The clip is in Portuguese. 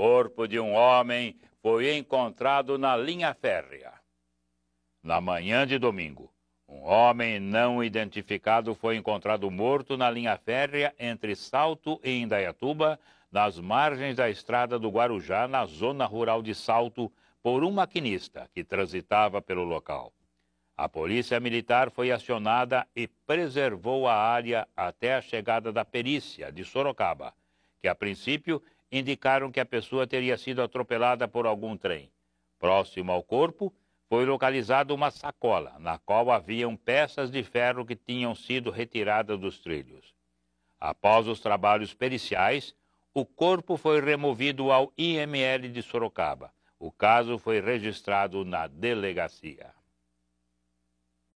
corpo de um homem foi encontrado na linha férrea. Na manhã de domingo, um homem não identificado foi encontrado morto na linha férrea entre Salto e Indaiatuba, nas margens da estrada do Guarujá, na zona rural de Salto, por um maquinista que transitava pelo local. A polícia militar foi acionada e preservou a área até a chegada da perícia de Sorocaba, que a princípio indicaram que a pessoa teria sido atropelada por algum trem. Próximo ao corpo, foi localizada uma sacola, na qual haviam peças de ferro que tinham sido retiradas dos trilhos. Após os trabalhos periciais, o corpo foi removido ao IML de Sorocaba. O caso foi registrado na delegacia.